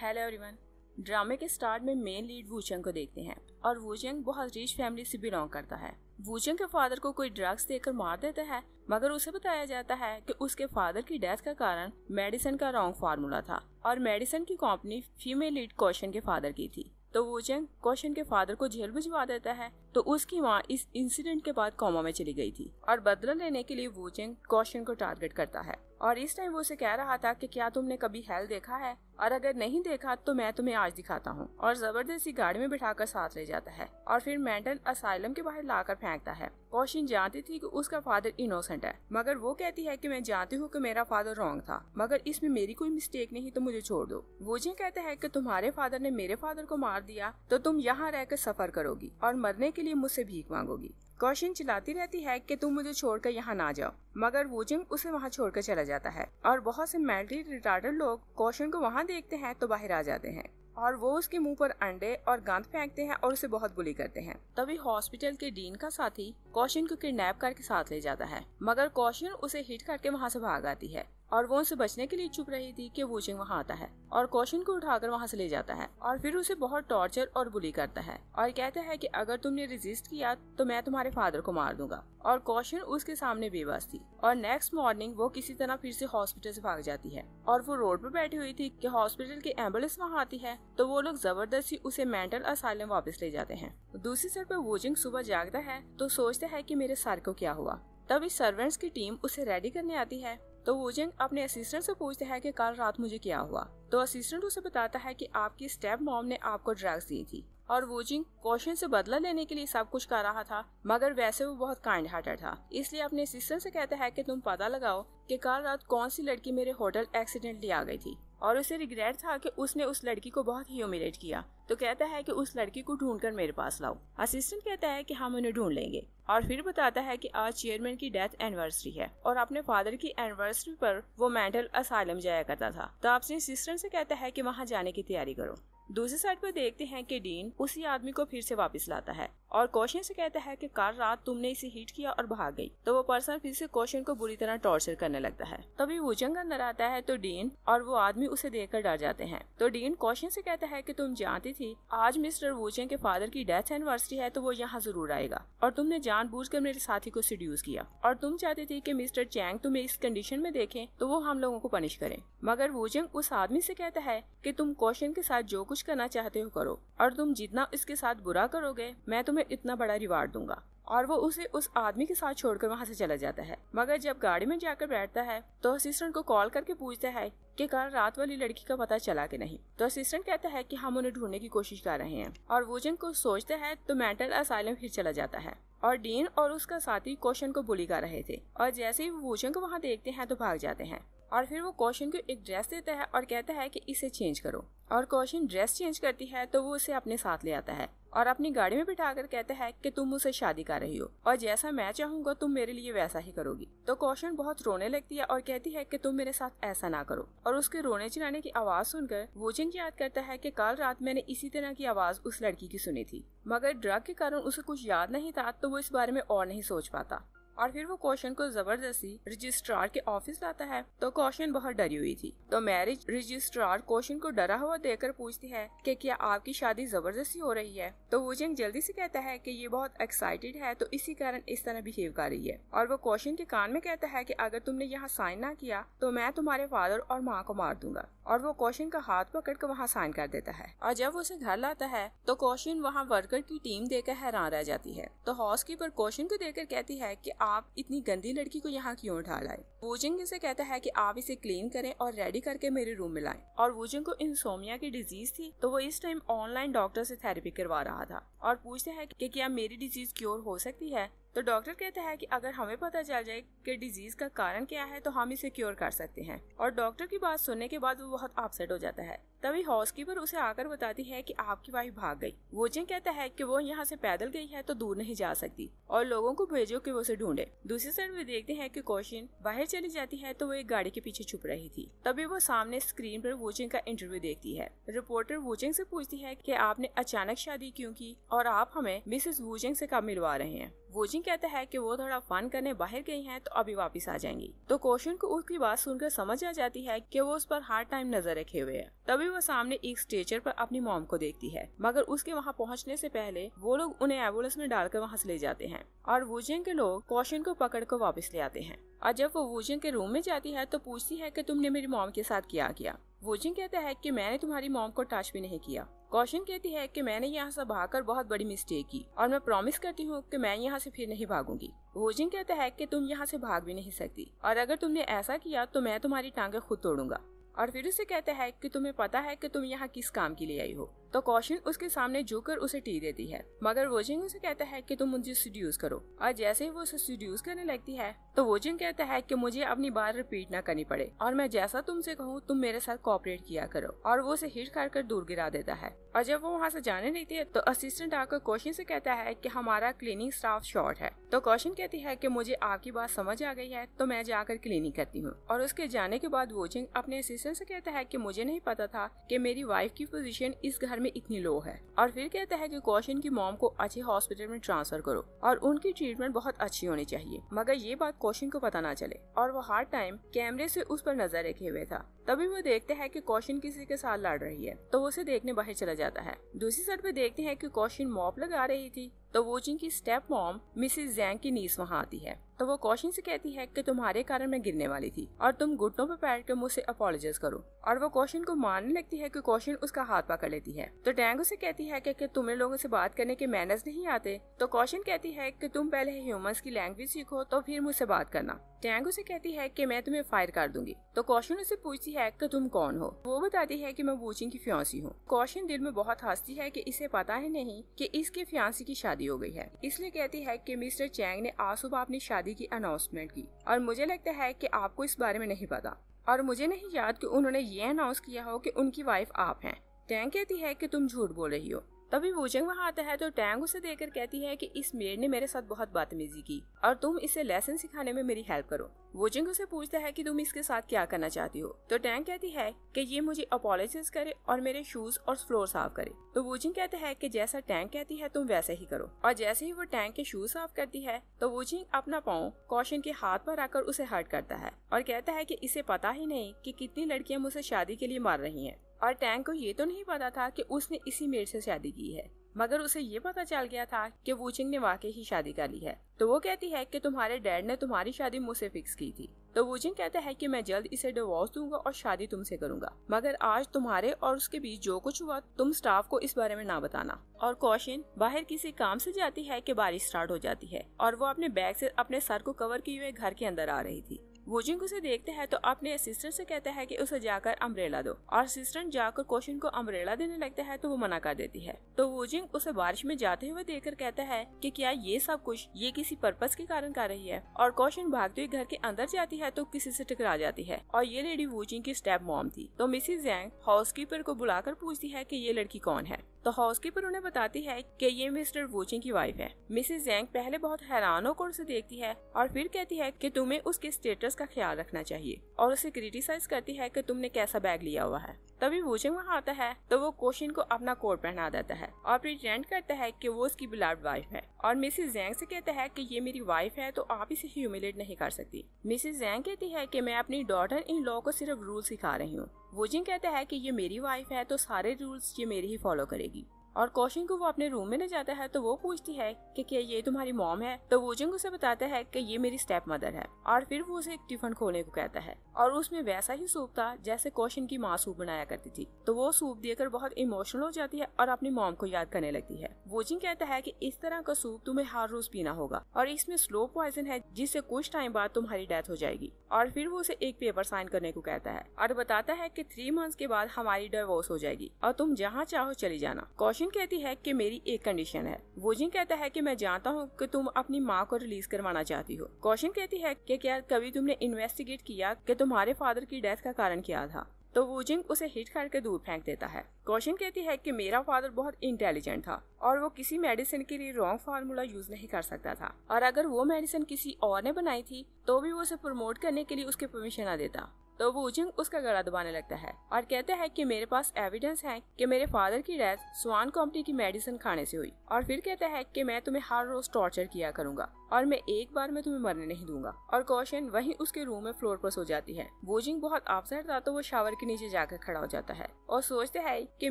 Hello everyone ड्रामे के start में मेन लीड वूचंग को देखते हैं और वूचंग बहुत रिच फैमिली से बिलोंग करता है वूचंग के फादर को कोई ड्रग्स देकर मार देता है मगर उसे बताया जाता है कि उसके फादर की डेथ का कारण मेडिसिन का रॉन्ग फार्मूला था और मेडिसिन की कंपनी फीमेल लीड कौशन के फादर की थी तो वूचंग कौशन के फादर को जेल भिजवा देता है तो उसकी माँ इस इंसिडेंट के बाद कोमा में चली गई थी और बदला लेने के लिए वूचंग कौशन को टारगेट करता है और इस टाइम वो उसे कह रहा था कि क्या तुमने कभी हेल देखा है और अगर नहीं देखा तो मैं तुम्हें आज दिखाता हूँ और जबरदस्ती गाड़ी में बिठाकर साथ ले जाता है और फिर मेंटल असाइलम के बाहर लाकर फेंकता है कौशिन जानती थी कि उसका फादर इनोसेंट है मगर वो कहती है कि मैं जानती हूँ कि मेरा फादर रॉन्ग था मगर इसमें मेरी कोई मिस्टेक नहीं तो मुझे छोड़ दो जी कहते हैं कि तुम्हारे फादर ने मेरे फादर को मार दिया तो तुम यहाँ रहकर सफर करोगी और मरने के लिए मुझसे भीख मांगोगी कौशिन चिल्लाती रहती है कि तुम मुझे छोड़कर यहाँ ना जाओ मगर वोजिंग उसे वहाँ छोड़कर चला जाता है और बहुत से मेंटली रिटार्डेड लोग कौशिन को वहाँ देखते हैं तो बाहर आ जाते हैं और वो उसके मुंह पर अंडे और गंद फेंकते हैं और उसे बहुत बुली करते हैं तभी हॉस्पिटल के डीन का साथी कौशन को किडनैप करके साथ ले जाता है मगर कौशन उसे हिट करके वहाँ से भाग आती है और वो उनसे बचने के लिए चुप रही थी कि चिंग वहाँ आता है और कौशन को उठाकर वहाँ से ले जाता है और फिर उसे बहुत टॉर्चर और बुली करता है और कहता है कि अगर तुमने रिजिस्ट किया तो मैं तुम्हारे फादर को मार दूंगा और कौशन उसके सामने बेबस थी और नेक्स्ट मॉर्निंग वो किसी तरह फिर से हॉस्पिटल से भाग जाती है और वो रोड पर बैठी हुई थी कि हॉस्पिटल की एम्बुलेंस वहाँ आती है तो वो लोग जबरदस्ती उसे मेंटल असाइलम वापस ले जाते हैं दूसरी सर पर चिंग सुबह जागता है तो सोचता है की मेरे सर को क्या हुआ तब इस सर्वेंट्स की टीम उसे रेडी करने आती है तो वो वुजेंग अपने असिस्टेंट से पूछता है कि कल रात मुझे क्या हुआ तो असिस्टेंट उसे बताता है कि आपकी स्टेप मॉम ने आपको ड्रग्स दी थी और वोजिंग कौशन से बदला लेने के लिए सब कुछ कर रहा था मगर वैसे वो बहुत काइंड हार्टेड था इसलिए अपने असिस्टेंट से कहता है कि तुम पता लगाओ कि कल रात कौन सी लड़की मेरे होटल एक्सीडेंटली आ गई थी और उसे रिग्रेट था कि उसने उस लड़की को बहुत ह्यूमिलेट किया तो कहता है कि उस लड़की को ढूंढकर मेरे पास लाओ असिस्टेंट कहता है कि हम उन्हें ढूंढ लेंगे और फिर बताता है कि आज चेयरमैन की डेथ एनिवर्सरी है और अपने फादर की एनिवर्सरी पर वो मेंटल असाइलम जाया करता था तो अपने असिस्टेंट से कहता है कि वहाँ जाने की तैयारी करो दूसरी साइड पर देखते हैं कि डीन उसी आदमी को फिर से वापस लाता है और कौशन से कहता है कि कार रात तुमने इसे हीट किया और भाग गई तो वो पर्सन फिर से कौशन को बुरी तरह टॉर्चर करने लगता है तभी जंग अंदर आता है तो डीन और वो आदमी उसे देख कर डर जाते हैं तो डीन कौशन से कहता है कि तुम जानती थी आज मिस्टर वुजंग के फादर की डेथ एनिवर्सरी है तो वो यहाँ जरूर आएगा और तुमने जान कर मेरे साथी को सीड्यूस किया और तुम चाहती थी की मिस्टर चैंग तुम्हें इस कंडीशन में देखे तो वो हम लोगों को पनिश करे मगर वुजंग उस आदमी से कहता है की तुम कौशन के साथ जो कुछ करना चाहते हो करो और तुम जितना इसके साथ बुरा करोगे मैं तुम तुम्हें इतना बड़ा रिवार्ड दूंगा और वो उसे उस आदमी के साथ छोड़कर वहाँ से चला जाता है मगर जब गाड़ी में जाकर बैठता है तो असिस्टेंट को कॉल करके पूछता है कि कल रात वाली लड़की का पता चला कि नहीं तो असिस्टेंट कहता है कि हम उन्हें ढूंढने की कोशिश कर रहे हैं और वोजन को सोचता है तो मेंटल असाइलम फिर चला जाता है और डीन और उसका साथी क्वेश्चन को बुली कर रहे थे और जैसे ही वो वोजन को वहाँ देखते हैं तो भाग जाते हैं और फिर वो क्वेश्चन को एक ड्रेस देता है और कहता है कि इसे चेंज करो और क्वेश्चन ड्रेस चेंज करती है तो वो उसे अपने साथ ले आता है और अपनी गाड़ी में बिठा कर कहते हैं कि तुम मुझसे शादी कर रही हो और जैसा मैं चाहूंगा तुम मेरे लिए वैसा ही करोगी तो कौशन बहुत रोने लगती है और कहती है कि तुम मेरे साथ ऐसा ना करो और उसके रोने चिल्लाने की आवाज सुनकर वोजिंग याद करता है कि कल रात मैंने इसी तरह की आवाज उस लड़की की सुनी थी मगर ड्रग के कारण उसे कुछ याद नहीं था तो वो इस बारे में और नहीं सोच पाता और फिर वो क्वेश्चन को जबरदस्ती रजिस्ट्रार के ऑफिस लाता है तो क्वेश्चन बहुत डरी हुई थी तो मैरिज रजिस्ट्रार क्वेश्चन को डरा हुआ देखकर पूछती है कि क्या आपकी शादी जबरदस्ती हो रही है तो वो जंग जल्दी से कहता है कि ये बहुत एक्साइटेड है तो इसी कारण इस तरह बिहेव कर रही है और वो क्वेश्चन के कान में कहता है की अगर तुमने यहाँ साइन ना किया तो मैं तुम्हारे फादर और माँ को मार दूंगा और वो कौशिन का हाथ पकड़ कर वहाँ साइन कर देता है और जब उसे घर लाता है तो कौशिन वहाँ वर्कर की टीम देकर हैरान रह जाती है तो हाउस कीपर कौशिन को देकर कहती है की आप इतनी गंदी लड़की को यहाँ क्यों उठा लाए वूजिंग इसे कहता है की आप इसे क्लीन करें और रेडी करके मेरे रूम में लाए और वूजिंग को इंसोमिया की डिजीज थी तो वो इस टाइम ऑनलाइन डॉक्टर से थेरेपी करवा रहा था और पूछते हैं कि क्या मेरी डिजीज क्योर हो सकती है तो डॉक्टर कहता है कि अगर हमें पता चल जाए कि डिजीज का कारण क्या है तो हम इसे क्योर कर सकते हैं और डॉक्टर की बात सुनने के बाद वो बहुत अपसेट हो जाता है तभी हाउसकीपर उसे आकर बताती है कि आपकी वाइफ भाग गई वोचिंग कहता है कि वो यहाँ से पैदल गई है तो दूर नहीं जा सकती और लोगों को भेजो कि वो उसे ढूंढे दूसरी साइड वे देखते हैं कि कौशिन बाहर चली जाती है तो वो एक गाड़ी के पीछे छुप रही थी तभी वो सामने स्क्रीन पर वोचिंग का इंटरव्यू देखती है रिपोर्टर वोचिंग से पूछती है की आपने अचानक शादी क्यूँ की और आप हमें मिसेज वोचिंग से कब मिलवा रहे हैं वोजिंग कहता है कि वो थोड़ा फन करने बाहर गई हैं तो अभी वापस आ जाएंगी तो कोशन को उसकी बात सुनकर समझ आ जाती है कि वो उस पर हर टाइम नजर रखे हुए है तभी वो सामने एक स्टेचर पर अपनी मॉम को देखती है मगर उसके वहाँ पहुँचने से पहले वो लोग उन्हें एम्बुलेंस में डालकर वहाँ से ले जाते हैं और वोजिंग के लोग कौशन को पकड़ कर वापस ले आते हैं और जब वो वोजिंग के रूम में जाती है तो पूछती है की तुमने मेरी मॉम के साथ क्या किया वोजिंग कहता है कि मैंने तुम्हारी मॉम को टच भी नहीं किया कौशन कहती है कि मैंने यहाँ से भागकर बहुत बड़ी मिस्टेक की और मैं प्रॉमिस करती हूँ कि मैं यहाँ से फिर नहीं भागूंगी भोजन कहता है कि तुम यहाँ से भाग भी नहीं सकती और अगर तुमने ऐसा किया तो मैं तुम्हारी टांगे खुद तोड़ूंगा और फिर उसे कहता है कि तुम्हें पता है कि तुम यहाँ किस काम के लिए आई हो तो कौशन उसके सामने झुककर उसे टी देती है मगर वोजिंग उसे कहता है कि तुम मुझे सड्यूस करो और जैसे ही वो उसे सड्यूस करने लगती है तो वोजिंग कहता है कि मुझे अपनी बात रिपीट ना करनी पड़े और मैं जैसा तुमसे कहूँ तुम मेरे साथ कॉपरेट किया करो और वो उसे हिट कर कर दूर गिरा देता है और जब वो वहाँ से जाने लगती है तो असिस्टेंट आकर कौशन से कहता है कि हमारा क्लीनिंग स्टाफ शॉर्ट है तो कौशन कहती है कि मुझे आपकी बात समझ आ गई है तो मैं जाकर क्लीनिंग करती हूँ और उसके जाने के बाद वोचिंग अपने असिस्टेंट से कहता है कि मुझे नहीं पता था कि मेरी वाइफ की पोजीशन इस घर में में इतनी लो है और फिर कहता है कि कौशन की मॉम को अच्छे हॉस्पिटल में ट्रांसफर करो और उनकी ट्रीटमेंट बहुत अच्छी होनी चाहिए मगर ये बात कौशन को पता ना चले और वो हर टाइम कैमरे से उस पर नजर रखे हुए था तभी वो देखते हैं कि कौशन किसी के साथ लड़ रही है तो वो उसे देखने बाहर चला जाता है दूसरी साइड पे देखते हैं कि कौशन मॉप लगा रही थी तो वोजिन की स्टेप मॉम मिसिस जैंग की नीस वहाँ आती है तो वो कौशिन से कहती है कि तुम्हारे कारण मैं गिरने वाली थी और तुम घुटनों पर बैठ कर मुझसे अपोलोजाइज करो और वो कौशिन को मानने लगती है कि कौशिन उसका हाथ पकड़ लेती है तो डैंग उसे कहती है कि, कि तुम्हें लोगों से बात करने के मैनर्स नहीं आते तो कौशिन कहती है कि तुम पहले ह्यूमंस की लैंग्वेज सीखो तो फिर मुझसे बात करना टैंग उसे कहती है कि मैं तुम्हें फायर कर दूंगी तो कौशन उसे पूछती है कि तुम कौन हो वो बताती है कि मैं वूचिंग की फ्यांसी हूँ कौशन दिल में बहुत हंसती है कि इसे पता ही नहीं कि इसके फ्यांसी की शादी शादी हो गई है इसलिए कहती है कि मिस्टर चैंग ने आज सुबह अपनी शादी की अनाउंसमेंट की और मुझे लगता है कि आपको इस बारे में नहीं पता और मुझे नहीं याद कि उन्होंने ये अनाउंस किया हो कि उनकी वाइफ आप हैं टैंग कहती है कि तुम झूठ बोल रही हो तभी वूजेंग वहाँ आता है तो टैंग उसे देखकर कहती है कि इस मेड ने मेरे साथ बहुत बदतमीजी की और तुम इसे लेसन सिखाने में मेरी हेल्प करो वोजिंग उसे पूछता है कि तुम इसके साथ क्या करना चाहती हो तो टैंग कहती है कि ये मुझे अपोलोजाइज करे और मेरे शूज और फ्लोर साफ करे तो वोजिंग कहता है कि जैसा टैंक कहती है तुम वैसे ही करो और जैसे ही वो टैंक के शूज साफ करती है तो वोजिंग अपना पाँव कौशन के हाथ पर आकर उसे हर्ट करता है और कहता है की इसे पता ही नहीं की कि कितनी लड़कियाँ मुझसे शादी के लिए मार रही है और टैंक को ये तो नहीं पता था कि उसने इसी मेड से शादी की है मगर उसे ये पता चल गया था कि वूचिंग ने वाकई ही शादी कर ली है तो वो कहती है कि तुम्हारे डैड ने तुम्हारी शादी मुझसे फिक्स की थी तो वूचिंग कहता है कि मैं जल्द इसे डिवोर्स दूंगा और शादी तुमसे करूंगा मगर आज तुम्हारे और उसके बीच जो कुछ हुआ तुम स्टाफ को इस बारे में ना बताना और कौशिन बाहर किसी काम से जाती है कि बारिश स्टार्ट हो जाती है और वो अपने बैग से अपने सर को कवर किए हुए घर के अंदर आ रही थी वोजिंग उसे देखते हैं तो अपने असिस्टेंट से कहता है कि उसे जाकर अम्ब्रेला दो और असिस्टेंट जाकर कोशिन को अम्ब्रेला देने लगता है तो वो मना कर देती है तो वोजिंग उसे बारिश में जाते हुए देखकर कहता है कि क्या ये सब कुछ ये किसी पर्पज के कारण कर रही है और कोशिन भागते हुए घर के अंदर जाती है तो किसी से टकरा जाती है और ये लेडी वोजिंग की स्टेप मॉम थी तो मिसिज जैंग हाउस को बुलाकर पूछती है की ये लड़की कौन है तो हाउसकीपर उन्हें बताती है कि ये मिस्टर वोचिंग की वाइफ है मिसेस जैंग पहले बहुत हैरान होकर उसे देखती है और फिर कहती है कि तुम्हें उसके स्टेटस का ख्याल रखना चाहिए और उसे क्रिटिसाइज करती है कि तुमने कैसा बैग लिया हुआ है तभी वोचिंग वहाँ आता है तो वो कोशिन को अपना कोट पहना देता है और प्रिटेंड करता है की वो उसकी बिलाड वाइफ है और मिसिज जैंग से कहता है की ये मेरी वाइफ है तो आप इसे ह्यूमिलेट नहीं कर सकती मिसिज जैंग कहती है की मैं अपनी डॉटर इन लॉ को सिर्फ रूल सिखा रही हूँ वोचिंग कहता है की ये मेरी वाइफ है तो सारे रूल्स ये मेरी ही फॉलो करेगी और कौशिन को वो अपने रूम में ले जाता है तो वो पूछती है कि क्या ये तुम्हारी मॉम है तो वोजिंग उसे बताता है कि ये मेरी स्टेप मदर है और फिर वो उसे एक टिफिन खोलने को कहता है और उसमें वैसा ही सूप था जैसे कौशिन की माँ सूप बनाया करती थी तो वो सूप देकर बहुत इमोशनल हो जाती है और अपनी मॉम को याद करने लगती है वोजिंग कहता है की इस तरह का सूप तुम्हें हर रोज पीना होगा और इसमें स्लो पॉइजन है जिससे कुछ टाइम बाद तुम्हारी डेथ हो जाएगी और फिर वो उसे एक पेपर साइन करने को कहता है और बताता है की थ्री मंथ के बाद हमारी डिवोर्स हो जाएगी और तुम जहाँ चाहो चली जाना कौशिन वोजिन कहती है कि मेरी एक कंडीशन है वोजिन कहता है कि मैं जानता हूँ कि तुम अपनी माँ को रिलीज करवाना चाहती हो कौशन कहती है कि क्या कभी तुमने इन्वेस्टिगेट किया कि तुम्हारे फादर की डेथ का कारण क्या था तो वोजिंग उसे हिट करके दूर फेंक देता है कौशन कहती है कि मेरा फादर बहुत इंटेलिजेंट था और वो किसी मेडिसिन के लिए रॉन्ग फार्मूला यूज नहीं कर सकता था और अगर वो मेडिसिन किसी और ने बनाई थी तो भी वो उसे प्रमोट करने के लिए उसके परमिशन ना देता तो वो उजिंग उसका गला दबाने लगता है और कहता है कि मेरे पास एविडेंस है कि मेरे फादर की डेथ स्वान कंपनी की मेडिसिन खाने से हुई और फिर कहता है कि मैं तुम्हें हर रोज टॉर्चर किया करूंगा और मैं एक बार में तुम्हें मरने नहीं दूंगा और कौशन वही उसके रूम में फ्लोर पर सो जाती है वोजिंग बहुत अपसेट था तो वो शावर के नीचे जाकर खड़ा हो जाता है और सोचता है कि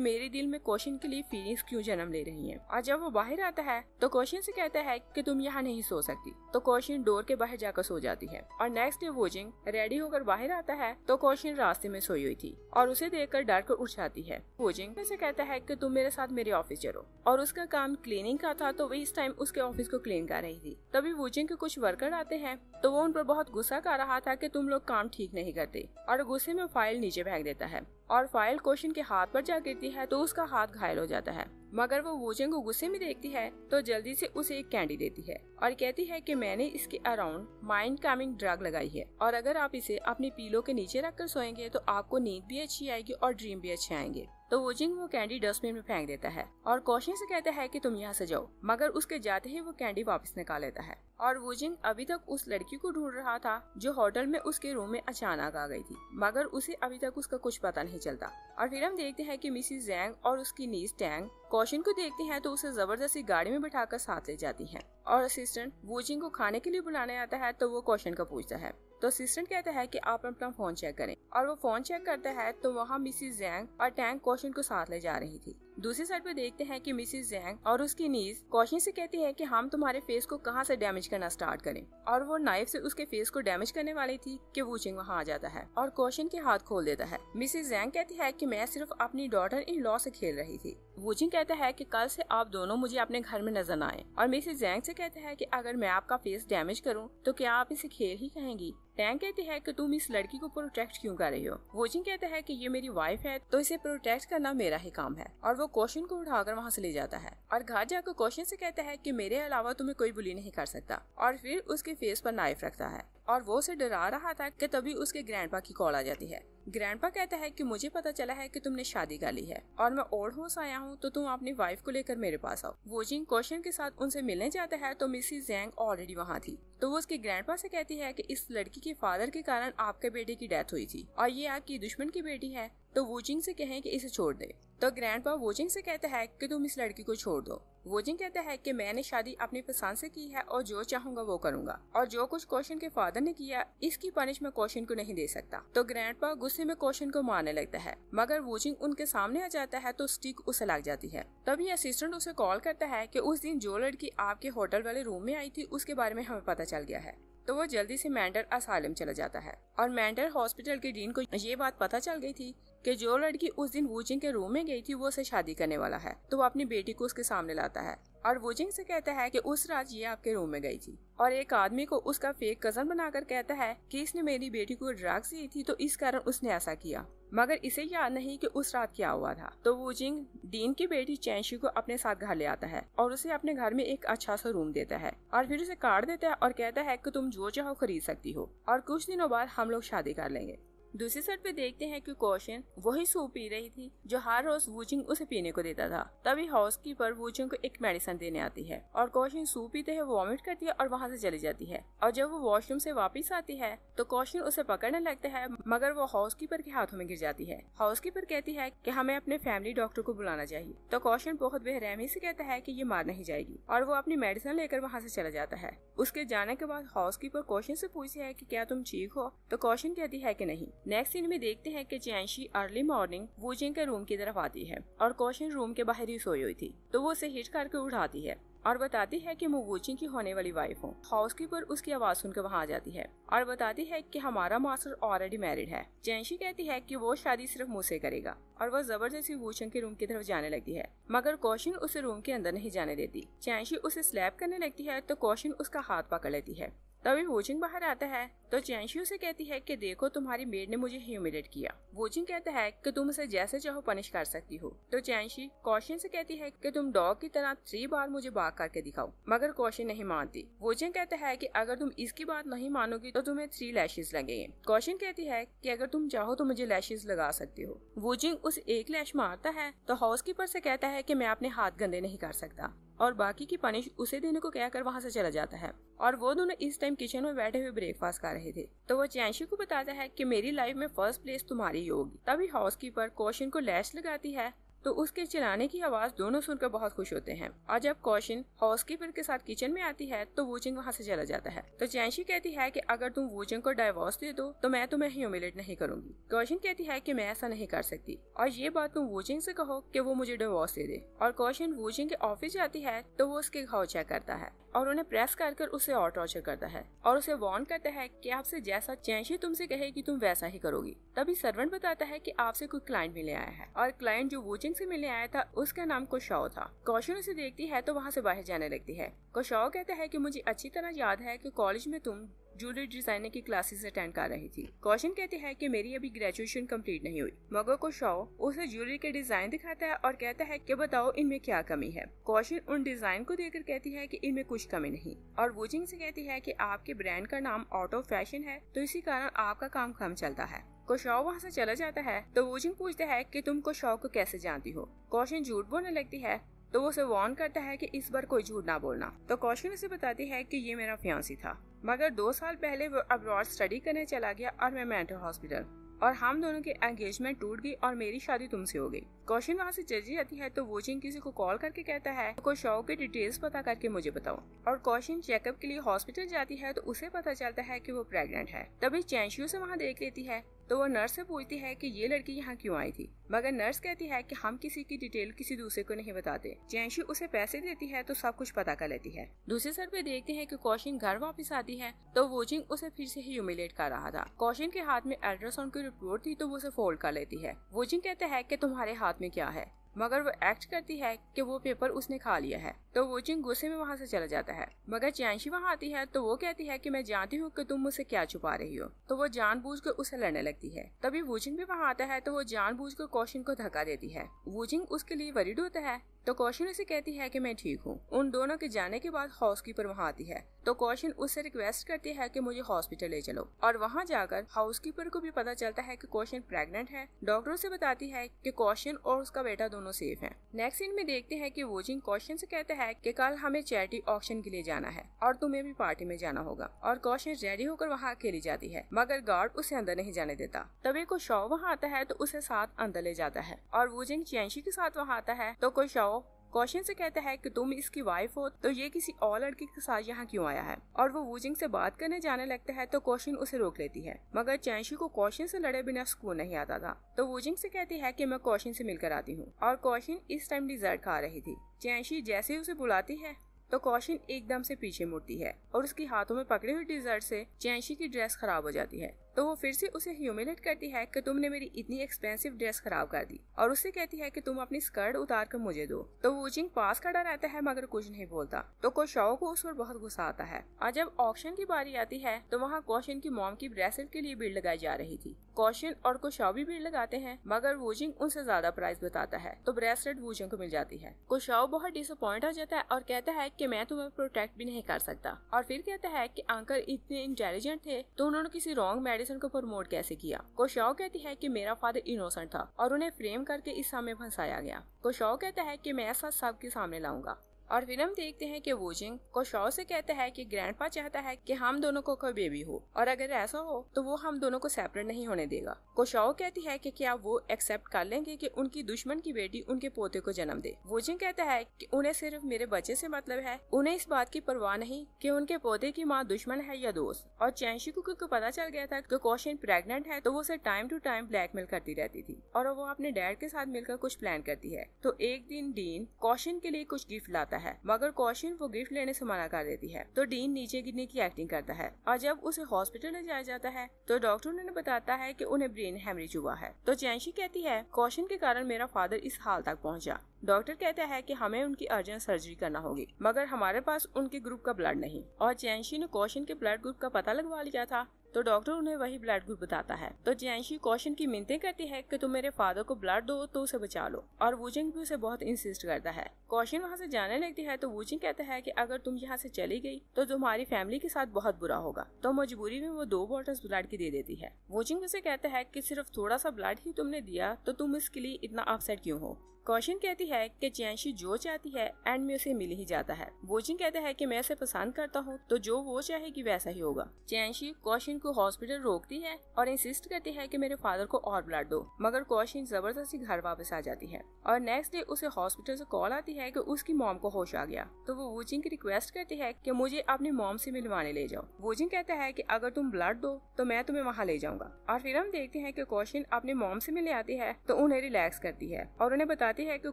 मेरे दिल में कौशन के लिए फीलिंग्स क्यों जन्म ले रही हैं और जब वो बाहर आता है तो कौशन से कहता है कि तुम यहाँ नहीं सो सकती तो कौशन डोर के बाहर जाकर सो जाती है और नेक्स्ट डे वोजिंग रेडी होकर बाहर आता है तो कौशन रास्ते में सोई हुई थी और उसे देख कर डर कर उठ जाती है वोजिंग उसे कहता है की तुम मेरे साथ मेरे ऑफिस चलो और उसका काम क्लीनिंग का था तो वो इस टाइम उसके ऑफिस को क्लीन कर रही थी तब तभी वूचिंग के कुछ वर्कर आते हैं तो वो उन पर बहुत गुस्सा कर रहा था कि तुम लोग काम ठीक नहीं करते और गुस्से में फाइल नीचे फेंक देता है और फाइल क्वेश्चन के हाथ पर जा गिरती है तो उसका हाथ घायल हो जाता है मगर वो वूचेंग को गुस्से में देखती है तो जल्दी से उसे एक कैंडी देती है और कहती है कि मैंने इसके अराउंड माइंड कामिंग ड्रग लगाई है और अगर आप इसे अपनी पीलो के नीचे रखकर सोएंगे तो आपको नींद भी अच्छी आएगी और ड्रीम भी अच्छे आएंगे तो वो जिंग वो कैंडी डस्टबिन में फेंक देता है और कोशिंग से कहता है कि तुम यहाँ से जाओ मगर उसके जाते ही वो कैंडी वापस निकाल लेता है और वो जिंग अभी तक उस लड़की को ढूंढ रहा था जो होटल में उसके रूम में अचानक आ गई थी मगर उसे अभी तक उसका कुछ पता नहीं चलता और फिर हम देखते हैं कि मिसिस जैंग और उसकी नीस टैंग कौशिन को देखते हैं तो उसे जबरदस्ती गाड़ी में बैठा साथ ले जाती है और असिस्टेंट वोजिंग को खाने के लिए बुलाने आता है तो वो कौशन का पूछता है तो असिस्टेंट कहता है कि आप अपना फोन चेक करें और वो फोन चेक करता है तो वहाँ मिसिस जैंग और टैंक क्वेश्चन को साथ ले जा रही थी दूसरी साइड पे देखते हैं कि मिसिस जैंग और उसकी नीज कौशन से कहती है कि हम तुम्हारे फेस को कहाँ से डैमेज करना स्टार्ट करें और वो नाइफ से उसके फेस को डैमेज करने वाली थी कि चिंग वहाँ आ जाता है और कौशिन के हाथ खोल देता है मिसिस जैंग कहती है कि मैं सिर्फ अपनी डॉटर इन लॉ से खेल रही थी चिंग कहता है कि कल से आप दोनों मुझे अपने घर में नजर आए और मिसिस जैंग से कहता है कि अगर मैं आपका फेस डैमेज करूं तो क्या आप इसे खेल ही कहेंगी टैंग कहते हैं कि तुम इस लड़की को प्रोटेक्ट क्यों कर रही हो वोचिंग कहता है कि ये मेरी वाइफ है तो इसे प्रोटेक्ट करना मेरा ही काम है और वो क्वेश्चन को उठाकर वहाँ से ले जाता है और घर जाकर क्वेश्चन से कहता है कि मेरे अलावा तुम्हें कोई बुली नहीं कर सकता और फिर उसके फेस पर नाइफ रखता है और वो उसे डरा रहा था कि तभी उसके ग्रैंडपा की कॉल आ जाती है ग्रैंडपा कहता है कि मुझे पता चला है कि तुमने शादी कर ली है और मैं ओल्ड हाउस आया हूँ तो तुम अपनी वाइफ को लेकर मेरे पास आओ वो जिंग क्वेश्चन के साथ उनसे मिलने जाता है तो मिसिस जैंग ऑलरेडी वहाँ थी तो वो उसके ग्रैंडपा से कहती है कि इस लड़की के फादर के कारण आपके बेटे की डेथ हुई थी और ये आपकी दुश्मन की बेटी है तो वोचिंग से कहें कि इसे छोड़ दे तो ग्रैंडपा वोचिंग से कहता है कि तुम इस लड़की को छोड़ दो वोजिंग कहता है कि मैंने शादी अपनी पसंद से की है और जो चाहूंगा वो करूंगा और जो कुछ क्वेश्चन के फादर ने किया इसकी पनिश मैं क्वेश्चन को नहीं दे सकता तो ग्रैंड गुस्से में क्वेश्चन को मारने लगता है मगर वोजिंग उनके सामने आ जाता है तो स्टिक उसे लग जाती है तभी असिस्टेंट उसे कॉल करता है की उस दिन जो लड़की आपके होटल वाले रूम में आई थी उसके बारे में हमें पता चल गया है तो वो जल्दी से मैंडर असालम चला जाता है और मैंडर हॉस्पिटल के डीन को ये बात पता चल गई थी कि जो लड़की उस दिन वूजिंग के रूम में गई थी वो उसे शादी करने वाला है तो वो अपनी बेटी को उसके सामने लाता है और वूजिंग से कहता है कि उस रात ये आपके रूम में गई थी और एक आदमी को उसका फेक कजन बनाकर कहता है कि इसने मेरी बेटी को ड्रग्स दी थी तो इस कारण उसने ऐसा किया मगर इसे याद नहीं कि उस रात क्या हुआ था तो वूजिंग डीन की बेटी चैंशी को अपने साथ घर ले आता है और उसे अपने घर में एक अच्छा सा रूम देता है और फिर उसे कार्ड देता है और कहता है कि तुम जो चाहो खरीद सकती हो और कुछ दिनों बाद हम लोग शादी कर लेंगे दूसरी साइड पे देखते हैं कि कौशन वही सूप पी रही थी जो हर रोज वूचिंग उसे पीने को देता था तभी हाउस कीपर वूचिंग को एक मेडिसिन देने आती है और कौशन सूप पीते है वॉमिट करती है और वहाँ से चली जाती है और जब वो वॉशरूम से वापस आती है तो कौशन उसे पकड़ने लगता है मगर वो हाउस कीपर के हाथों में गिर जाती है हाउस कीपर कहती है की हमें अपने फैमिली डॉक्टर को बुलाना चाहिए तो कौशन बहुत बेहरहमी से कहता है की ये मार नहीं जाएगी और वो अपनी मेडिसिन लेकर वहाँ से चला जाता है उसके जाने के बाद हाउस कीपर कौशन से पूछती है की क्या तुम ठीक हो तो कौशन कहती है की नहीं नेक्स्ट सीन में देखते हैं कि चैंशी अर्ली मॉर्निंग वूजिंग के रूम की तरफ आती है और कौशन रूम के बाहर ही सोई हुई थी तो वो उसे हिट करके उठाती है और बताती है कि मुवूचिंग की होने वाली वाइफ हूँ हाउसकीपर उसकी आवाज सुनकर वहाँ आ जाती है और बताती है कि हमारा मास्टर ऑलरेडी मैरिड है जैनशी कहती है कि वो शादी सिर्फ मुँह से करेगा और वह जबरदस्ती वूचंग के रूम की तरफ जाने लगती है मगर कौशन उसे रूम के अंदर नहीं जाने देती चैंशी उसे स्लैप करने लगती है तो कौशन उसका हाथ पकड़ लेती है तभी वोचिंग बाहर आता है तो चैंशियो से कहती है कि देखो तुम्हारी मेड ने मुझे ह्यूमिलेट किया वोचिंग कहता है कि तुम उसे जैसे चाहो पनिश कर सकती हो तो चैंशी कौशन से कहती है कि तुम डॉग की तरह थ्री बार मुझे बाग करके दिखाओ मगर कौशन नहीं मानती वोचिंग कहता है कि अगर तुम इसकी बात नहीं मानोगी तो तुम्हें थ्री लैशेज लगेंगे कौशन कहती है की अगर तुम चाहो तो मुझे लैशेज लगा सकती हो वोचिंग उस एक लैश मारता है तो हाउस कीपर से कहता है की मैं अपने हाथ गंदे नहीं कर सकता और बाकी की पनिश उसे देने को कहकर वहाँ से चला जाता है और वो दोनों इस टाइम किचन में बैठे हुए ब्रेकफास्ट कर रहे थे तो वो चैंशी को बताता है कि मेरी लाइफ में फर्स्ट प्लेस तुम्हारी होगी तभी हाउसकीपर कीपर को लैश लगाती है तो उसके चिल्लाने की आवाज दोनों सुनकर बहुत खुश होते हैं और जब कौशिन हाउस कीपर के साथ किचन में आती है तो वोचिंग वहाँ से चला जाता है तो चैंशी कहती है की अगर तुम वोचिंग को डाइवोर्स दे दो तो मैं तुम्हें ह्यूमिलेट नहीं करूंगी कौशिन कहती है की मैं ऐसा नहीं कर सकती और ये बात तुम वोचिंग से कहो की वो मुझे डिवोर्स दे दे और कौशिन वोचिंग के ऑफिस जाती है तो वो उसके घाव चेक करता है और उन्हें प्रेस कर कर उसे और टॉर्चर करता है और उसे वार्न करता है कि आपसे जैसा चैंशी तुमसे कहे कि तुम वैसा ही करोगी तभी सर्वेंट बताता है कि आपसे कोई क्लाइंट मिले आया है और क्लाइंट जो वोचिंग से मिलने आया था उसका नाम कुशाओ था कौशल उसे देखती है तो वहाँ से बाहर जाने लगती है कौशाओ कहता है कि मुझे अच्छी तरह याद है कि कॉलेज में तुम जूलरी डिजाइनिंग की क्लासेस अटेंड कर रही थी कौशन कहती है कि मेरी अभी ग्रेजुएशन कंप्लीट नहीं हुई मगर को शो उसे ज्वेलरी के डिजाइन दिखाता है और कहता है कि बताओ इनमें क्या कमी है कौशन उन डिजाइन को देखकर कहती है कि इनमें कुछ कमी नहीं और वोचिंग से कहती है कि आपके ब्रांड का नाम ऑटो फैशन है तो इसी कारण आपका काम कम चलता है कोशाओ वहाँ से चला जाता है तो वोजिन पूछता है कि तुम कोशाओ को कैसे जानती हो कौशन झूठ बोलने लगती है तो वो उसे वार्न करता है कि इस बार कोई झूठ ना बोलना तो कौशन उसे बताती है कि ये मेरा फ्यांसी था मगर दो साल पहले वो अब्रॉड स्टडी करने चला गया और मैं मेंटल हॉस्पिटल और हम दोनों की एंगेजमेंट टूट गई और मेरी शादी तुमसे हो गई कौशन वहाँ से चली जाती है तो वोचिंग किसी को कॉल करके कहता है तो कोशाओ के डिटेल्स पता करके मुझे बताओ और कौशन चेकअप के लिए हॉस्पिटल जाती है तो उसे पता चलता है कि वो प्रेग्नेंट है तभी चैंशियो से वहाँ देख लेती है तो वो नर्स से पूछती है कि ये लड़की यहाँ क्यों आई थी मगर नर्स कहती है कि हम किसी की डिटेल किसी दूसरे को नहीं बताते जैशी उसे पैसे देती है तो सब कुछ पता कर लेती है दूसरे सर पे देखते हैं कि कौशिन घर वापस आती है तो वोचिंग उसे फिर से ह्यूमिलेट कर रहा था कौशिन के हाथ में अल्ट्रासाउंड की रिपोर्ट थी तो वो उसे फोल्ड कर लेती है वोचिंग कहते हैं की तुम्हारे हाथ में क्या है मगर वो एक्ट करती है कि वो पेपर उसने खा लिया है तो वो चिंग गुस्से में वहाँ से चला जाता है मगर चैंशी वहाँ आती है तो वो कहती है कि मैं जानती हूँ कि तुम मुझसे क्या छुपा रही हो तो वो जान कर उसे लड़ने लगती है तभी चिंग भी वहाँ आता है तो वो जान कर कौशिन को धक्का देती है वूचिंग उसके लिए वरीड होता है तो कौशन उसे कहती है कि मैं ठीक हूँ उन दोनों के जाने के बाद हाउस कीपर वहाँ आती है तो कौशन उससे रिक्वेस्ट करती है कि मुझे हॉस्पिटल ले चलो और वहाँ जाकर हाउस कीपर को भी पता चलता है कि कौशन प्रेग्नेंट है डॉक्टर से बताती है कि कौशन और उसका बेटा दोनों सेफ हैं। नेक्स्ट सीन में देखते हैं कि वोजिंग कौशन से कहता है कि कल हमें चैरिटी ऑप्शन के लिए जाना है और तुम्हें भी पार्टी में जाना होगा और कौशन रेडी होकर वहाँ अकेली जाती है मगर गार्ड उसे अंदर नहीं जाने देता तभी कोई शव वहाँ आता है तो उसे साथ अंदर ले जाता है और वोजिंग चैंशी के साथ वहाँ आता है तो कोई शव कौशन से कहता है कि तुम इसकी वाइफ हो तो ये किसी और लड़की के साथ यहाँ क्यों आया है और वो वूजिंग से बात करने जाने लगता है तो कौशन उसे रोक लेती है मगर चैंशी को कौशन से लड़े बिना सुकून नहीं आता था तो वूजिंग से कहती है कि मैं कौशन से मिलकर आती हूँ और कौशन इस टाइम डिजर्ट खा रही थी चैंशी जैसे ही उसे बुलाती है तो कौशन एकदम से पीछे मुड़ती है और उसके हाथों में पकड़ी हुई डिजर्ट से चैंशी की ड्रेस खराब हो जाती है तो वो फिर से उसे ह्यूमिलेट करती है कि तुमने मेरी इतनी एक्सपेंसिव ड्रेस खराब कर दी और उसे कहती है कि तुम अपनी स्कर्ट उतार कर मुझे दो तो वो चिंग पास खड़ा रहता है मगर कुछ नहीं बोलता तो कोशाओ को उस पर बहुत गुस्सा आता है और जब ऑप्शन की बारी आती है तो वहाँ कौशन की मोम की ब्रेसलेट के लिए भीड़ लगाई जा रही थी कौशन और कोशाओ भी भीड़ लगाते हैं मगर चिंग उनसे ज्यादा प्राइस बताता है तो ब्रेसलेट वूजिंग को मिल जाती है कोशाओ बहुत डिसअपॉइंट हो जाता है और कहता है की मैं तुम्हें प्रोटेक्ट भी नहीं कर सकता और फिर कहता है की अंकल इतने इंटेलिजेंट थे तो उन्होंने किसी रॉन्ग मेडिसिन कंपैरिजन को प्रमोट कैसे किया कोशाओ कहती है कि मेरा फादर इनोसेंट था और उन्हें फ्रेम करके इस समय फंसाया गया कोशाओ कहता है कि मैं ऐसा सबके सामने लाऊंगा और फिर हम देखते हैं कि वोजिंग को शॉ से कहता है कि ग्रैंड चाहता है कि हम दोनों को कोई बेबी हो और अगर ऐसा हो तो वो हम दोनों को सेपरेट नहीं होने देगा कोशाओ कहती है कि क्या वो एक्सेप्ट कर लेंगे कि उनकी दुश्मन की बेटी उनके पोते को जन्म दे वोजिंग कहता है कि उन्हें सिर्फ मेरे बच्चे से मतलब है उन्हें इस बात की परवाह नहीं कि उनके पोते की माँ दुश्मन है या दोस्त और चैनशिकु को पता चल गया था की कौशन प्रेगनेंट है तो वो उसे टाइम टू टाइम ब्लैकमेल करती रहती थी और वो अपने डैड के साथ मिलकर कुछ प्लान करती है तो एक दिन डीन कौशन के लिए कुछ गिफ्ट लाता जाता है मगर कौशिन वो गिफ्ट लेने से मना कर देती है तो डीन नीचे गिरने की एक्टिंग करता है और जब उसे हॉस्पिटल ले जाया जाता है तो डॉक्टर उन्होंने बताता है की उन्हें ब्रेन हेमरेज हुआ है तो चैंशी कहती है कौशन के कारण मेरा फादर इस हाल तक पहुँचा डॉक्टर कहता है कि हमें उनकी अर्जेंट सर्जरी करना होगी मगर हमारे पास उनके ग्रुप का ब्लड नहीं और चैंशी ने कौशन के ब्लड ग्रुप का पता लगवा लिया था तो डॉक्टर उन्हें वही ब्लड ग्रुप बताता है तो जियांशी कौशन की मिनते करती है कि तुम मेरे फादर को ब्लड दो तो उसे बचा लो और वूजिंग भी उसे बहुत इंसिस्ट करता है कौशन वहाँ से जाने लगती है तो वूजिंग कहता है कि अगर तुम यहाँ से चली गई तो तुम्हारी फैमिली के साथ बहुत बुरा होगा तो मजबूरी में वो दो बॉटल्स ब्लड की दे देती है वूजिंग उसे कहता है की सिर्फ थोड़ा सा ब्लड ही तुमने दिया तो तुम इसके लिए इतना अपसेट क्यूँ हो कौशन कहती है कि जैंशी जो चाहती है एंड में उसे मिल ही जाता है वोजिन कहता है कि मैं उसे पसंद करता हूँ तो जो वो चाहेगी वैसा ही होगा चैंशी कौशन को हॉस्पिटल रोकती है और इंसिस्ट करती है कि मेरे फादर को और ब्लड दो मगर कौशन जबरदस्ती घर वापस आ जाती है और नेक्स्ट डे उसे हॉस्पिटल से कॉल आती है कि उसकी मॉम को होश आ गया तो वो वोजिन की रिक्वेस्ट करती है कि मुझे अपनी मॉम से मिलवाने ले जाओ वोजिन कहता है कि अगर तुम ब्लड दो तो मैं तुम्हें वहाँ ले जाऊंगा और फिर हम देखते हैं कि कौशन अपने मॉम से मिलने आती है तो उन्हें रिलैक्स करती है और उन्हें बताती बताती है कि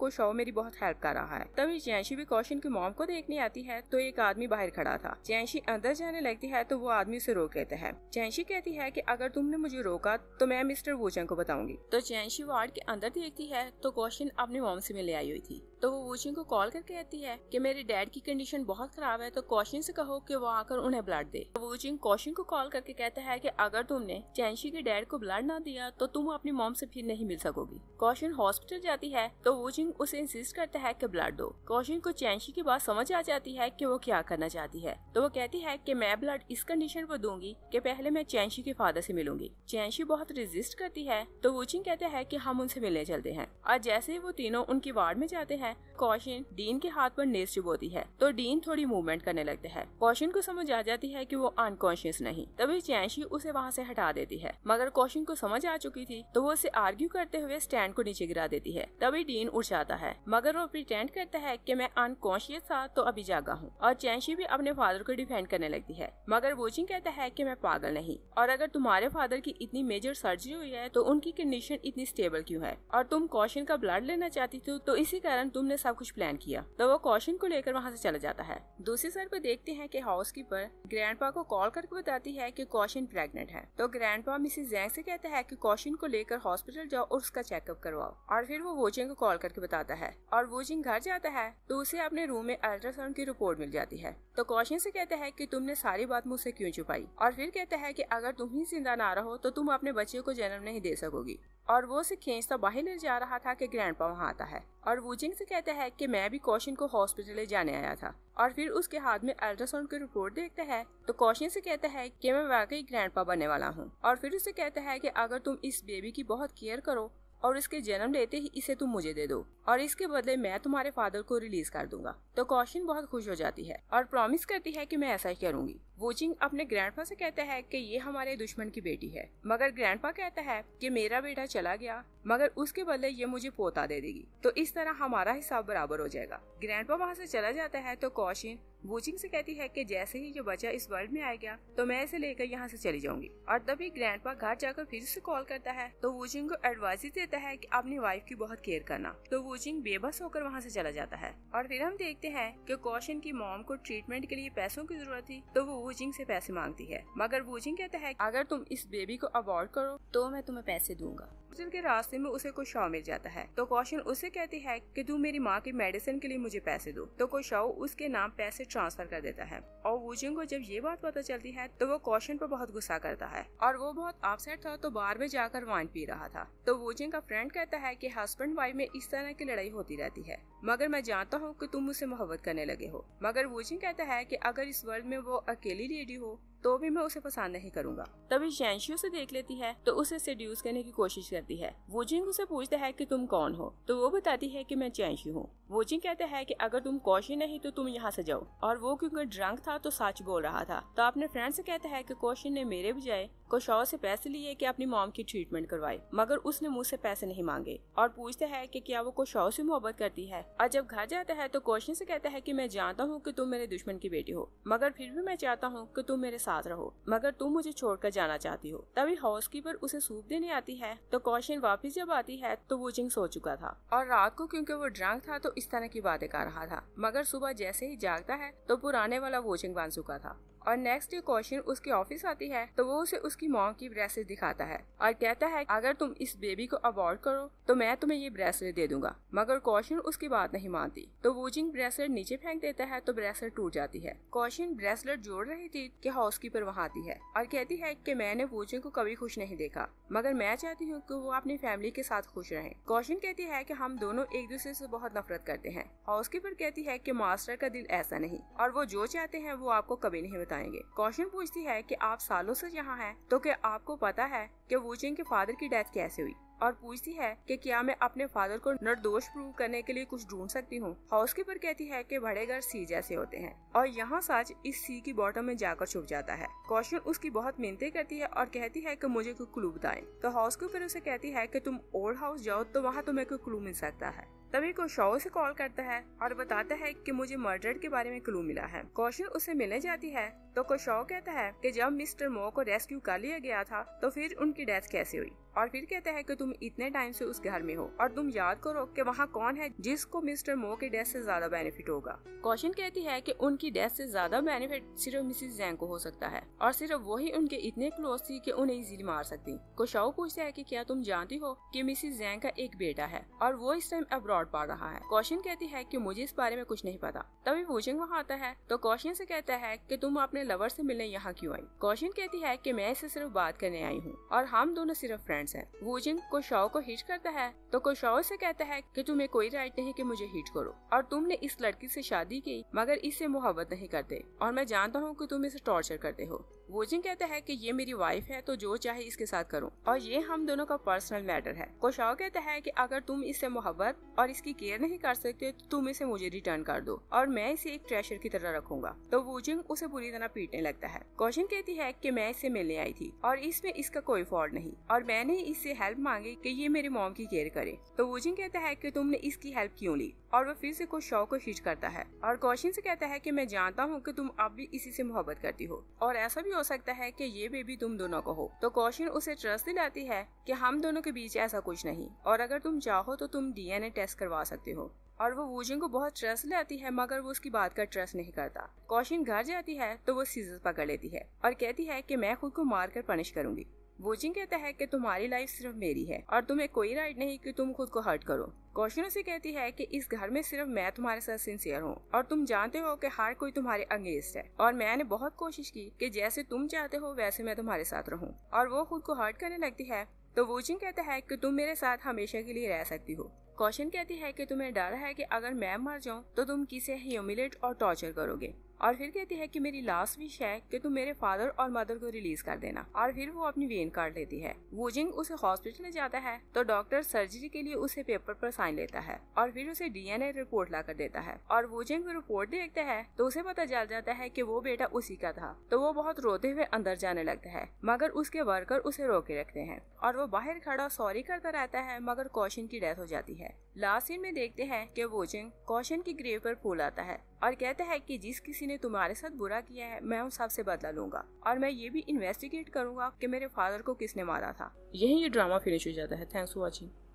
कोशाओ मेरी बहुत हेल्प कर रहा है तभी जयंशी भी कौशन की मोम को देखने आती है तो एक आदमी बाहर खड़ा था जयंशी अंदर जाने लगती है तो वो आदमी उसे रोक लेता है जयंशी कहती है की अगर तुमने मुझे रोका तो मैं मिस्टर वोचन को बताऊंगी तो जयंशी वार्ड के अंदर देखती है तो कौशन अपने मोम से मिले आई हुई थी तो वो वोशिंग को कॉल करके कहती है कि मेरे डैड की कंडीशन बहुत खराब है तो कौशिन से कहो कि वो आकर उन्हें ब्लड दे तो वूचिन कौशिन को कॉल करके कहता है कि अगर तुमने चैंशी के डैड को ब्लड ना दिया तो तुम अपनी मोम से फिर नहीं मिल सकोगी कौशिंग हॉस्पिटल जाती है तो वोशिंग उसे इंसिस्ट करता है की ब्लड दो कौशिन को चैंशी की बात समझ आ जाती है की वो क्या करना चाहती है तो वो कहती है की मैं ब्लड इस कंडीशन पर दूंगी की पहले मैं चैंशी के फादर से मिलूंगी चैंशी बहुत रिजिस्ट करती है तो वोचिंग कहते हैं की हम उनसे मिलने चलते हैं और जैसे ही वो तीनों उनकी वार्ड में जाते हैं है कौशिन डीन के हाथ पर नेस चुबोती है तो डीन थोड़ी मूवमेंट करने लगते है कौशिन को समझ आ जाती है कि वो अनकॉन्शियस नहीं तभी चैंशी उसे वहाँ से हटा देती है मगर कौशिन को समझ आ चुकी थी तो वो उसे आर्ग्यू करते हुए स्टैंड को नीचे गिरा देती है तभी डीन उठ जाता है मगर वो प्रिटेंड करता है की मैं अनकॉन्शियस था तो अभी जागा हूँ और चैंशी भी अपने फादर को डिफेंड करने लगती है मगर वोचिंग कहता है की मैं पागल नहीं और अगर तुम्हारे फादर की इतनी मेजर सर्जरी हुई है तो उनकी कंडीशन इतनी स्टेबल क्यूँ है और तुम कौशिन का ब्लड लेना चाहती थी तो इसी कारण तुमने सब कुछ प्लान किया तो वो कौशन को लेकर वहाँ से चला जाता है दूसरी साइड पे देखते हैं कि हाउस कीपर ग्रैंड को कॉल करके बताती है कि कौशन प्रेग्नेंट है तो ग्रैंड पा जैंग से कहता है कि कौशन को लेकर हॉस्पिटल जाओ और उसका चेकअप करवाओ और फिर वो वोचिंग को कॉल करके बताता है और वोचिंग घर जाता है तो उसे अपने रूम में अल्ट्रासाउंड की रिपोर्ट मिल जाती है तो कौशन से कहता है कि तुमने सारी बात मुझसे क्यों छुपाई और फिर कहता है कि अगर तुम ही जिंदा ना रहो तो तुम अपने बच्चे को जन्म नहीं दे सकोगी और वो उसे खींचता बाहर ले जा रहा था कि ग्रैंडपा वहाँ आता है और वूजिंग से कहता है कि मैं भी कौशन को हॉस्पिटल ले जाने आया था और फिर उसके हाथ में अल्ट्रासाउंड की रिपोर्ट देखता है तो कौशन से कहता है कि मैं वाकई पा बनने वाला हूँ और फिर उसे कहता है कि अगर तुम इस बेबी की बहुत केयर करो और इसके जन्म लेते ही इसे तुम मुझे दे दो और इसके बदले मैं तुम्हारे फादर को रिलीज कर दूंगा तो कौशन बहुत खुश हो जाती है और प्रॉमिस करती है कि मैं ऐसा ही करूंगी वोचिंग अपने ग्रैंडपा से कहता है कि ये हमारे दुश्मन की बेटी है मगर ग्रैंडपा कहता है कि मेरा बेटा चला गया मगर उसके बदले ये मुझे पोता दे देगी तो इस तरह हमारा हिसाब बराबर हो जाएगा ग्रैंडपा वहाँ से चला जाता है तो कौशिन वोचिंग से कहती है कि जैसे ही ये बच्चा इस वर्ल्ड में आएगा तो मैं इसे लेकर यहाँ से चली जाऊंगी और तभी ग्रैंडपा घर जाकर फिर से कॉल करता है तो वोचिंग को एडवाइस देता है कि अपनी वाइफ की बहुत केयर करना तो वोचिंग बेबस होकर वहाँ से चला जाता है और फिर हम देखते हैं कि कौशिन की मॉम को ट्रीटमेंट के लिए पैसों की जरूरत थी तो वो वूजिंग से पैसे मांगती है मगर वूजिंग कहता है अगर तुम इस बेबी को अवॉर्ड करो तो मैं तुम्हें पैसे दूंगा के रास्ते में उसे कोई शव मिल जाता है तो कौशन उसे कहती है कि तू मेरी माँ की मेडिसिन के लिए मुझे पैसे दो तो शव उसके नाम पैसे ट्रांसफर कर देता है और वूजिंग को जब ये बात पता चलती है तो वो कौशन पर बहुत गुस्सा करता है और वो बहुत अपसेट था तो बार में जाकर वाइन पी रहा था तो वूजिंग का फ्रेंड कहता है की हस्बैंड वाइफ में इस तरह की लड़ाई होती रहती है मगर मैं जानता हूँ की तुम मुझसे मोहब्बत करने लगे हो मगर वूजिंग कहता है की अगर इस वर्ल्ड में वो अकेली लेडी हो तो भी मैं उसे पसंद नहीं करूंगा तभी शैंशी उसे देख लेती है तो उसे सेड्यूस करने की कोशिश करती है वोजिंग उसे पूछता है कि तुम कौन हो तो वो बताती है कि मैं चैंशी हूँ वोजिंग कहता है कि अगर तुम कौशी नहीं तो तुम यहाँ से जाओ और वो क्योंकि ड्रंक था तो सच बोल रहा था तो अपने फ्रेंड से कहता है कि कौशी ने मेरे बजाय कोशाओ से पैसे लिए कि अपनी मॉम की ट्रीटमेंट करवाए मगर उसने मुझसे पैसे नहीं मांगे और पूछता है कि क्या वो कोशाओ से मोहब्बत करती है और जब घर जाता है तो कौशी से कहता है कि मैं जानता हूँ कि तुम मेरे दुश्मन की बेटी हो मगर फिर भी मैं चाहता हूँ कि तुम मेरे साथ साथ रहो मगर तुम मुझे छोड़कर जाना चाहती हो तभी हाउस कीपर उसे सूप देने आती है तो कौशन वापस जब आती है तो वो जिंग सो चुका था और रात को क्योंकि वो ड्रंक था तो इस तरह की बातें कर रहा था मगर सुबह जैसे ही जागता है तो पुराने वाला वो जिंग बन चुका था और नेक्स्ट डे कौशन उसके ऑफिस आती है तो वो उसे उसकी मॉम की ब्रेसलेट दिखाता है और कहता है अगर तुम इस बेबी को अवॉर्ड करो तो मैं तुम्हें ये ब्रेसलेट दे दूंगा मगर कौशन उसकी बात नहीं मानती तो वूजिंग ब्रेसलेट नीचे फेंक देता है तो ब्रेसलेट टूट जाती है कौशन ब्रेसलेट जोड़ रही थी की हाउस कीपर वहाँ आती है और कहती है की मैंने वूजिंग को कभी खुश नहीं देखा मगर मैं चाहती हूँ की वो अपनी फैमिली के साथ खुश रहे कौशन कहती है की हम दोनों एक दूसरे ऐसी बहुत नफरत करते हैं हाउस कीपर कहती है की मास्टर का दिल ऐसा नहीं और वो जो चाहते हैं वो आपको कभी नहीं बताए जाएंगे कौशन पूछती है कि आप सालों से यहाँ हैं तो क्या आपको पता है कि वूचिंग के फादर की डेथ कैसे हुई और पूछती है कि क्या मैं अपने फादर को निर्दोष प्रूव करने के लिए कुछ ढूंढ सकती हूँ हाउसकीपर कहती है कि बड़े घर सी जैसे होते हैं और यहाँ सच इस सी की बॉटम में जाकर छुप जाता है कौशन उसकी बहुत मिनते करती है और कहती है कि मुझे कोई क्लू बताएं तो हाउसकीपर उसे कहती है कि तुम ओल्ड हाउस जाओ तो वहाँ तुम्हें कोई क्लू मिल सकता है तभी को शॉ उसे कॉल करता है और बताता है कि मुझे मर्डर के बारे में क्लू मिला है कौशल उसे मिलने जाती है तो कोशाओ कहता है कि जब मिस्टर मो को रेस्क्यू कर लिया गया था तो फिर उनकी डेथ कैसे हुई और फिर कहता है कि तुम इतने टाइम से उस घर में हो और तुम याद करो कि वहाँ कौन है जिसको मिस्टर मो के डेथ से ज्यादा बेनिफिट होगा कौशन कहती है कि उनकी डेथ से ज्यादा बेनिफिट सिर्फ मिसिस जैंग को हो सकता है और सिर्फ वही उनके इतने क्लोज थी कि उन्हें इजीली मार सकती कोशाओ पूछता है कि क्या तुम जानती हो कि मिसिस जैंग का एक बेटा है और वो इस टाइम अब्रॉड लौट पा रहा है कौशन कहती है कि मुझे इस बारे में कुछ नहीं पता तभी वोजिंग वहाँ आता है तो कौशन से कहता है कि तुम अपने लवर से मिलने यहाँ क्यों आई कौशन कहती है कि मैं इसे सिर्फ बात करने आई हूँ और हम दोनों सिर्फ फ्रेंड्स हैं वूजिंग कोशाओ को हिट करता है तो कोशाओ से कहता है कि तुम्हें कोई राइट नहीं कि मुझे हिट करो और तुमने इस लड़की से शादी की मगर इससे मोहब्बत नहीं करते और मैं जानता हूँ कि तुम इसे टॉर्चर करते हो वोजिंग कहता है कि ये मेरी वाइफ है तो जो चाहे इसके साथ करो और ये हम दोनों का पर्सनल मैटर है कोशाओ कहता है कि अगर तुम इससे मोहब्बत और इसकी केयर नहीं कर सकते तो तुम इसे मुझे रिटर्न कर दो और मैं इसे एक ट्रेशर की तरह रखूंगा तो वोजिंग उसे बुरी तरह पीटने लगता है कौशिंग कहती है की मैं इसे मिलने आई थी और इसमें इसका कोई फॉल्ट नहीं और मैंने इससे हेल्प मांगी की ये मेरे मॉम की केयर करे तो वोजिंग कहता है की तुमने इसकी हेल्प क्यूँ ली और वो फिर से कुछ शव को शीट करता है और कौशिन से कहता है कि मैं जानता हूँ कि तुम अब भी इसी से मोहब्बत करती हो और ऐसा भी हो सकता है कि ये बेबी तुम दोनों को हो तो कौशिन उसे ट्रस्ट दिलाती है कि हम दोनों के बीच ऐसा कुछ नहीं और अगर तुम चाहो तो तुम डीएनए टेस्ट करवा सकते हो और वो वूजिन को बहुत ट्रस्ट लेती है मगर वो उसकी बात का ट्रस्ट नहीं करता कौशिन घर जाती है तो वो सीजर पकड़ लेती है और कहती है कि मैं खुद को मार कर पनिश करूंगी वोचिंग कहता है कि तुम्हारी लाइफ सिर्फ मेरी है और तुम्हें कोई राइट नहीं कि तुम खुद को हर्ट करो कौशन उसे कहती है कि इस घर में सिर्फ मैं तुम्हारे साथ सिंसियर हूँ और तुम जानते हो कि हर कोई तुम्हारे अंगेस्ट है और मैंने बहुत कोशिश की कि जैसे तुम चाहते हो वैसे मैं तुम्हारे साथ रहूँ और वो खुद को हर्ट करने लगती है तो वोचिंग कहता है कि तुम मेरे साथ हमेशा के लिए रह सकती हो कौशन कहती है कि तुम्हें डर है कि अगर मैं मर जाऊं तो तुम किसे ह्यूमिलेट और टॉर्चर करोगे और फिर कहती है कि मेरी लास्ट विश है कि तुम मेरे फादर और मदर को रिलीज कर देना और फिर वो अपनी वेन काट लेती है वोजिंग उसे हॉस्पिटल ले जाता है तो डॉक्टर सर्जरी के लिए उसे पेपर पर साइन लेता है और फिर उसे डीएनए रिपोर्ट ला कर देता है और वूजिंग रिपोर्ट देखता है तो उसे पता चल जाता है की वो बेटा उसी का था तो वो बहुत रोते हुए अंदर जाने लगता है मगर उसके वर्कर उसे रोके रखते हैं और वो बाहर खड़ा सॉरी करता रहता है मगर कौशन की डेथ हो जाती है लास्ट सीन में देखते हैं कि वोचिंग कौशन की ग्रेव पर फूल आता है और कहता है कि जिस किसी ने तुम्हारे साथ बुरा किया है मैं उस सबसे बदला लूंगा और मैं ये भी इन्वेस्टिगेट करूंगा कि मेरे फादर को किसने मारा था यही ये ड्रामा फिनिश हो जाता है थैंक्स फॉर वॉचिंग